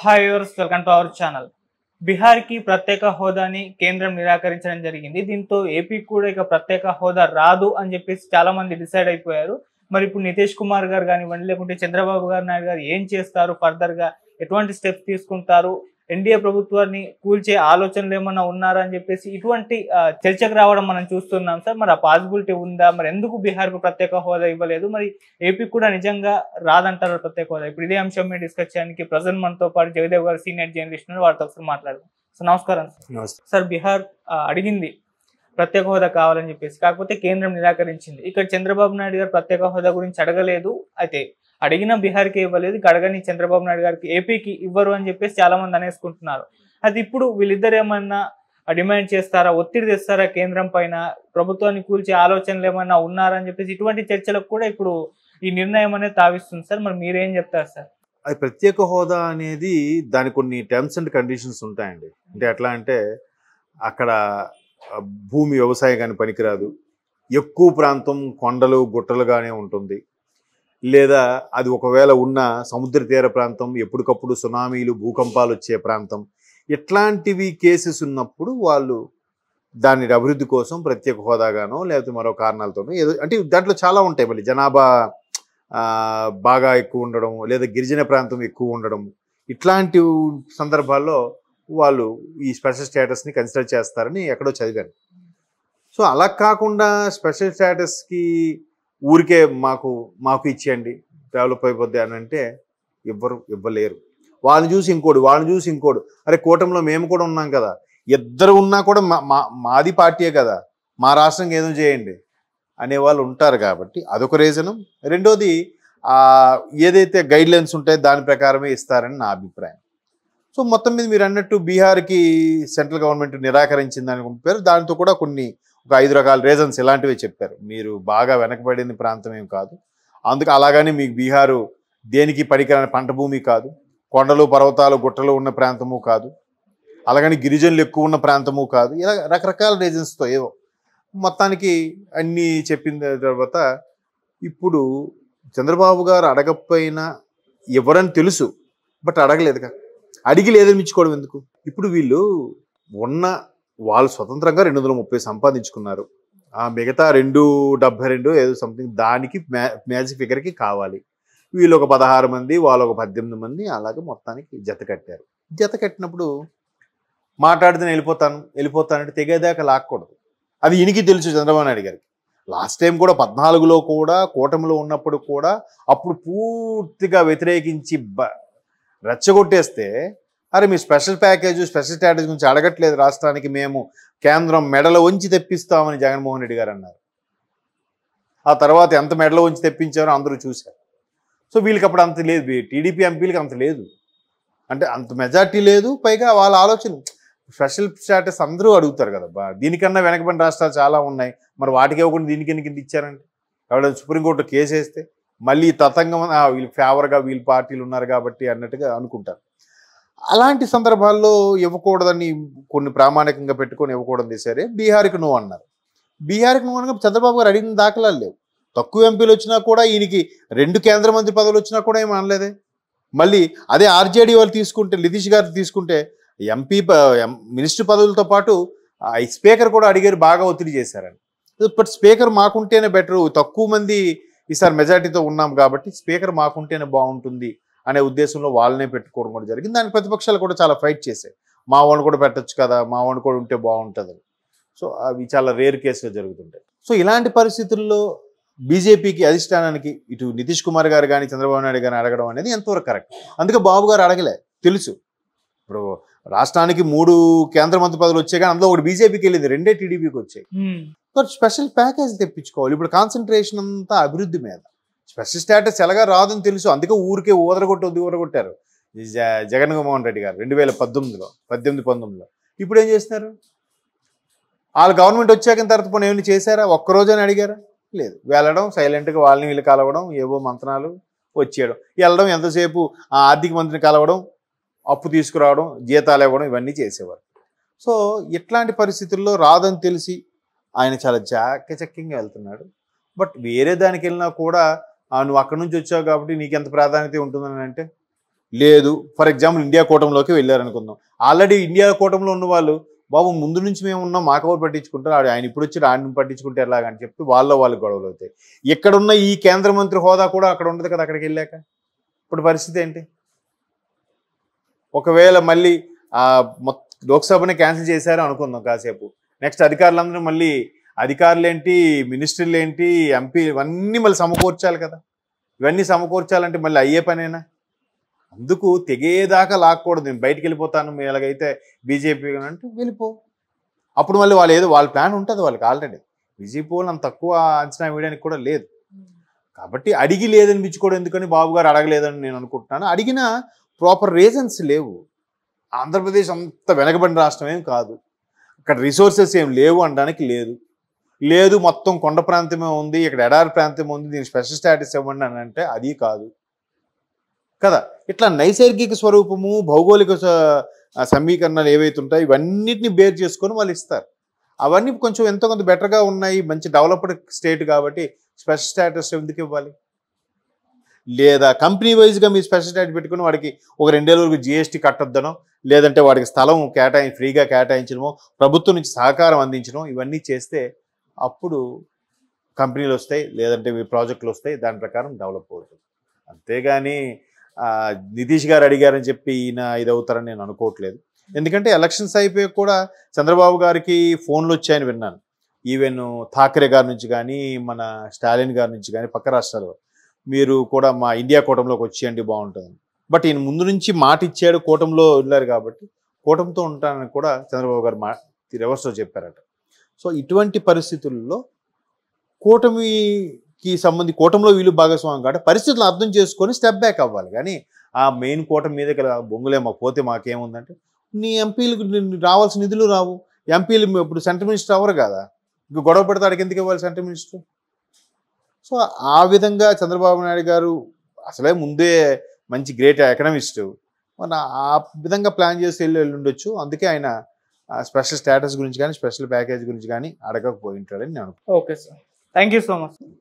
హాయర్స్ welcome to our channel బీహార్కి ప్రత్యేక హోదాని కేంద్రం నిరాకరించడం జరిగింది దీంతో ఏపీకి కూడా ఇక ప్రత్యేక హోదా రాదు అని చెప్పేసి చాలా మంది డిసైడ్ అయిపోయారు మరి ఇప్పుడు నితీష్ కుమార్ గారు కానివ్వండి లేకుంటే చంద్రబాబు గారు నాయుడు గారు ఏం చేస్తారు ఫర్దర్గా ఎటువంటి స్టెప్స్ తీసుకుంటారు ఎన్డీఏ ప్రభుత్వాన్ని కూల్చే ఆలోచనలు ఏమైనా ఉన్నారా అని చెప్పేసి ఇటువంటి చర్చకు రావడం మనం చూస్తున్నాం సార్ మరి ఆ పాసిబిలిటీ ఉందా మరి ఎందుకు బీహార్కు ప్రత్యేక హోదా ఇవ్వలేదు మరి ఏపీకి కూడా నిజంగా రాదంటారు ప్రత్యేక హోదా ఇప్పుడు ఇదే అంశం మీద డిస్కస్ చేయడానికి ప్రజెంట్ మనతో పాటు జగదేవ్ గారు సీనియర్ జర్నలిస్ట్ వారితో ఒకసారి మాట్లాడదాం సార్ నమస్కారం సార్ బీహార్ అడిగింది ప్రత్యేక హోదా కావాలని చెప్పేసి కాకపోతే కేంద్రం నిరాకరించింది ఇక్కడ చంద్రబాబు నాయుడు గారు ప్రత్యేక హోదా గురించి అడగలేదు అయితే అడిగిన బీహార్కి ఇవ్వలేదు అడగని చంద్రబాబు నాయుడు గారికి ఏపీకి ఇవ్వరు అని చెప్పేసి చాలా మంది అనేసుకుంటున్నారు అది ఇప్పుడు వీళ్ళిద్దరు ఏమన్నా డిమాండ్ చేస్తారా ఒత్తిడి తెస్తారా కేంద్రం పైన ప్రభుత్వాన్ని కూల్చే ఆలోచనలు ఏమన్నా ఉన్నారా అని చెప్పేసి ఇటువంటి చర్చలకు కూడా ఇప్పుడు ఈ నిర్ణయం అనేది తావిస్తుంది సార్ మరి మీరేం చెప్తారు సార్ అది ప్రత్యేక హోదా అనేది దాని కొన్ని టర్మ్స్ అండ్ కండిషన్స్ ఉంటాయండి అంటే ఎట్లా అంటే అక్కడ భూమి వ్యవసాయం కానీ పనికిరాదు ఎక్కువ ప్రాంతం కొండలు గుట్టలుగానే ఉంటుంది లేదా అది ఒకవేళ ఉన్న సముద్ర తీర ప్రాంతం ఎప్పటికప్పుడు సునామీలు భూకంపాలు వచ్చే ప్రాంతం ఇట్లాంటివి కేసెస్ ఉన్నప్పుడు వాళ్ళు దాని అభివృద్ధి కోసం ప్రత్యేక హోదాగానో లేకపోతే మరో కారణాలతోనో ఏదో అంటే దాంట్లో చాలా ఉంటాయి మళ్ళీ జనాభా బాగా ఎక్కువ ఉండడం లేదా గిరిజన ప్రాంతం ఎక్కువ ఉండడం ఇట్లాంటి సందర్భాల్లో వాళ్ళు ఈ స్పెషల్ స్టేటస్ని కన్సిడర్ చేస్తారని ఎక్కడో చదివాను సో అలా కాకుండా స్పెషల్ స్టేటస్కి ఊరికే మాకు మాకు ఇచ్చేయండి డెవలప్ అయిపోద్ది అని అంటే ఇవ్వరు ఇవ్వలేరు వాళ్ళని చూసి ఇంకోడు వాళ్ళని చూసి ఇంకోడు అరే కూటమిలో మేము కూడా ఉన్నాం కదా ఇద్దరు ఉన్నా కూడా మా మాది పార్టీయే కదా మా రాష్ట్రంకి ఏదో చేయండి అనేవాళ్ళు ఉంటారు కాబట్టి అదొక రీజను రెండోది ఏదైతే గైడ్లైన్స్ ఉంటాయో దాని ప్రకారమే ఇస్తారని నా అభిప్రాయం సో మొత్తం మీద మీరు అన్నట్టు బీహార్కి సెంట్రల్ గవర్నమెంట్ నిరాకరించిందని చెప్పారు దానితో కూడా కొన్ని ఒక ఐదు రకాల రీజన్స్ ఇలాంటివి చెప్పారు మీరు బాగా వెనకబడిన ప్రాంతం ఏం కాదు అందుకు అలాగని మీకు బీహారు దేనికి పనికిరాని పంట భూమి కాదు కొండలు పర్వతాలు గుట్టలు ఉన్న ప్రాంతము కాదు అలాగని గిరిజనులు ఎక్కువ ఉన్న ప్రాంతము కాదు ఇలా రకరకాల రీజన్స్తో ఏవో మొత్తానికి అన్నీ చెప్పిన తర్వాత ఇప్పుడు చంద్రబాబు గారు అడగకపోయినా ఎవరని తెలుసు బట్ అడగలేదుగా అడిగి లేదనిపించుకోవడం ఎందుకు ఇప్పుడు వీళ్ళు ఉన్న వాళ్ళు స్వతంత్రంగా రెండు వందల ముప్పై సంపాదించుకున్నారు ఆ మిగతా రెండు డెబ్బై రెండు ఏదో సంథింగ్ దానికి మ్యా మ్యాజిక్ ఫిగర్కి కావాలి వీళ్ళు ఒక పదహారు మంది వాళ్ళు ఒక పద్దెనిమిది మంది అలాగే మొత్తానికి జత కట్టారు జత కట్టినప్పుడు మాట్లాడితే వెళ్ళిపోతాను వెళ్ళిపోతానంటే తెగేదాకా లాక్కూడదు అది ఇనికి తెలుసు చంద్రబాబు నాయుడు గారికి లాస్ట్ టైం కూడా పద్నాలుగులో కూడా కూటమిలో ఉన్నప్పుడు కూడా అప్పుడు పూర్తిగా వ్యతిరేకించి రెచ్చగొట్టేస్తే అరే మీ స్పెషల్ ప్యాకేజ్ స్పెషల్ స్ట్రాటజీ గురించి అడగట్లేదు రాష్ట్రానికి మేము కేంద్రం మెడల వంచి తెప్పిస్తామని జగన్మోహన్ రెడ్డి గారు అన్నారు ఆ తర్వాత ఎంత మెడల వంచి తెప్పించారో అందరూ చూశారు సో వీళ్ళకి అప్పుడు అంత లేదు టీడీపీ ఎంపీలకి అంత లేదు అంటే అంత మెజార్టీ లేదు పైగా వాళ్ళ ఆలోచన స్పెషల్ స్టాటస్ అందరూ అడుగుతారు కదా దీనికన్నా వెనకబడిన రాష్ట్రాలు చాలా ఉన్నాయి మరి వాటికి ఇవ్వకుండా దీనికి కింద ఇచ్చారంటే ఎవరైనా సుప్రీంకోర్టు కేసు వేస్తే మళ్ళీ తతంగం వీళ్ళు ఫేవర్గా వీళ్ళ పార్టీలు ఉన్నారు కాబట్టి అన్నట్టుగా అనుకుంటారు అలాంటి సందర్భాల్లో ఇవ్వకూడదని కొన్ని ప్రామాణికంగా పెట్టుకొని ఇవ్వకూడదు సరే బీహార్కి నువ్వు అన్నారు బీహార్కి నువ్వు అనగా చంద్రబాబు గారు అడిగిన దాఖలాలు లేవు తక్కువ ఎంపీలు వచ్చినా కూడా ఈయనకి రెండు కేంద్ర మంత్రి పదవులు వచ్చినా కూడా ఏమి అనలేదే మళ్ళీ అదే ఆర్జేడీ వాళ్ళు తీసుకుంటే నితీష్ గారు తీసుకుంటే ఎంపీ మినిస్టర్ పదవులతో పాటు స్పీకర్ కూడా అడిగారు బాగా ఒత్తిడి చేశారని బట్ స్పీకర్ మాకుంటేనే బెటరు తక్కువ మంది ఈసారి మెజార్టీతో ఉన్నాం కాబట్టి స్పీకర్ మాకుంటేనే బాగుంటుంది అనే ఉద్దేశంలో వాళ్ళనే పెట్టుకోవడం కూడా జరిగింది దానికి ప్రతిపక్షాలు కూడా చాలా ఫైట్ చేశాయి మా వాళ్ళు కూడా పెట్టచ్చు కదా మా వాళ్ళు కూడా ఉంటే బాగుంటుంది సో అవి చాలా రేర్ కేసుగా జరుగుతుంటాయి సో ఇలాంటి పరిస్థితుల్లో బీజేపీకి అధిష్టానానికి ఇటు నితీష్ కుమార్ గారు కానీ చంద్రబాబు నాయుడు గారిని అడగడం అనేది ఎంతవరకు కరెక్ట్ అందుకే బాబు గారు అడగలే తెలుసు ఇప్పుడు రాష్ట్రానికి మూడు కేంద్ర మంత్రి పదవులు వచ్చాయి కానీ అందులో ఒకటి బీజేపీకి వెళ్ళింది రెండే టీడీపీకి వచ్చాయి స్పెషల్ ప్యాకేజ్ తెప్పించుకోవాలి ఇప్పుడు కాన్సన్ట్రేషన్ అంతా అభివృద్ధి మీద స్పెషల్ స్టేటస్ ఎలాగా రాదని తెలుసు అందుకే ఊరికే ఊదరగొట్టి వద్దు జగన్ మోహన్ రెడ్డి గారు రెండు వేల పద్దెనిమిదిలో పద్దెనిమిది పంతొమ్మిదిలో ఇప్పుడు ఏం చేస్తున్నారు వాళ్ళు గవర్నమెంట్ వచ్చాక తర్వాత పోనీ ఏమైనా చేశారా అని అడిగారా లేదు వెళ్ళడం సైలెంట్గా వాళ్ళని వీళ్ళు కలవడం ఏవో మంత్రాలు వచ్చేయడం వెళ్ళడం ఎంతసేపు ఆర్థిక మంత్రిని కలవడం అప్పు తీసుకురావడం జీతాలు ఇవ్వడం ఇవన్నీ చేసేవారు సో ఇట్లాంటి పరిస్థితుల్లో రాదని తెలిసి ఆయన చాలా జాకచక్యంగా వెళ్తున్నాడు బట్ వేరే దానికి వెళ్ళినా కూడా నువ్వు అక్కడి నుంచి వచ్చావు కాబట్టి నీకెంత ప్రాధాన్యత ఉంటుందని అంటే లేదు ఫర్ ఎగ్జాంపుల్ ఇండియా కూటమిలోకి వెళ్ళారనుకుందాం ఆల్రెడీ ఇండియా కూటమిలో ఉన్న వాళ్ళు బాబు ముందు నుంచి మేము ఉన్నాం మాకెవరు పట్టించుకుంటారు ఆయన ఇప్పుడు వచ్చి ఆయన పట్టించుకుంటే అని చెప్పి వాళ్ళ వాళ్ళు గొడవలు అవుతాయి ఇక్కడున్న ఈ కేంద్ర మంత్రి హోదా కూడా అక్కడ ఉండదు కదా అక్కడికి వెళ్ళాక ఇప్పుడు పరిస్థితి ఏంటి ఒకవేళ మళ్ళీ లోక్సభని క్యాన్సిల్ చేశారు అనుకుందాం కాసేపు నెక్స్ట్ అధికారులందరూ మళ్ళీ అధికారులేంటి మినిస్టర్లు ఏంటి ఎంపీ ఇవన్నీ మళ్ళీ సమకూర్చాలి కదా ఇవన్నీ సమకూర్చాలంటే మళ్ళీ అయ్యే పనేనా అందుకు తెగేదాకా లాక్కూడదు నేను బయటికి వెళ్ళిపోతాను మీ ఎలాగైతే బీజేపీ అంటే వెళ్ళిపో అప్పుడు మళ్ళీ వాళ్ళు ఏదో వాళ్ళ ప్లాన్ ఉంటుంది వాళ్ళకి ఆల్రెడీ బీజేపీ వాళ్ళు అంత తక్కువ అంచనా వేయడానికి కూడా లేదు కాబట్టి అడిగి లేదనిపించుకోవడం ఎందుకని బాబు గారు అడగలేదని నేను అనుకుంటున్నాను అడిగినా ప్రాపర్ రీజన్స్ లేవు ఆంధ్రప్రదేశ్ అంత వెనకబడిన రాష్ట్రం ఏం కాదు అక్కడ రిసోర్సెస్ ఏం లేవు అనడానికి లేదు లేదు మొత్తం కొండ ప్రాంతమే ఉంది ఇక్కడ ఎడారి ప్రాంతం ఉంది దీనికి స్పెషల్ స్టాటస్ ఇవ్వండి అని అంటే అది కాదు కదా ఇట్లా నైసర్గిక స్వరూపము భౌగోళిక సమీకరణాలు ఏవైతే ఉంటాయో ఇవన్నిటిని బేర్ చేసుకొని వాళ్ళు ఇస్తారు అవన్నీ కొంచెం ఎంతో కొంత బెటర్గా ఉన్నాయి మంచి డెవలప్డ్ స్టేట్ కాబట్టి స్పెషల్ స్టేటస్ ఎందుకు ఇవ్వాలి లేదా కంపెనీ వైజ్గా మీరు స్పెషల్ పెట్టుకుని వాడికి ఒక రెండేళ్ళ వరకు జిఎస్టీ కట్టొద్దనో లేదంటే వాడికి స్థలం కేటాయి ఫ్రీగా కేటాయించడమో ప్రభుత్వం నుంచి సహకారం అందించడం ఇవన్నీ చేస్తే అప్పుడు కంపెనీలు వస్తాయి లేదంటే మీ ప్రాజెక్టులు వస్తాయి దాని ప్రకారం డెవలప్ అవుతుంది అంతేగాని నితీష్ గారు అడిగారని చెప్పి ఈయన ఇదవుతారని నేను అనుకోవట్లేదు ఎందుకంటే ఎలక్షన్స్ అయిపోయి కూడా చంద్రబాబు గారికి ఫోన్లు వచ్చాయని విన్నాను ఈవెన్ థాకరే గారి నుంచి కానీ మన స్టాలిన్ గారి నుంచి కానీ పక్క రాష్ట్రాల వారు మీరు కూడా మా ఇండియా కూటంలోకి వచ్చేయండి బాగుంటుంది బట్ ఈయన ముందు నుంచి మాట ఇచ్చాడు కూటంలో వెళ్ళారు కాబట్టి కూటంతో ఉంటానని కూడా చంద్రబాబు గారు మా రివర్స్లో చెప్పారట సో ఇటువంటి పరిస్థితుల్లో కూటమికి సంబంధి కూటంలో వీళ్ళు భాగస్వామ్యం కాబట్టి పరిస్థితులు అర్థం చేసుకొని స్టెప్ బ్యాక్ అవ్వాలి కానీ ఆ మెయిన్ కూటమి గల బొంగులే మాకు పోతే మాకేముందంటే నీ ఎంపీలకు రావాల్సిన నిధులు రావు ఎంపీలు ఇప్పుడు సెంటర్ మినిస్టర్ అవ్వరు కదా గొడవ పెడతాడికి ఎందుకు ఇవ్వాలి సెంటర్ మినిస్టర్ సో ఆ విధంగా చంద్రబాబు నాయుడు గారు అసలే ముందే మంచి గ్రేట్ ఎకనమిస్ట్ మన ఆ విధంగా ప్లాన్ చేసి వెళ్ళి ఉండొచ్చు అందుకే ఆయన స్పెషల్ స్టేటస్ గురించి కానీ స్పెషల్ ప్యాకేజ్ గురించి కానీ అడగకపోయి ఉంటాడని నేను okay sir thank so much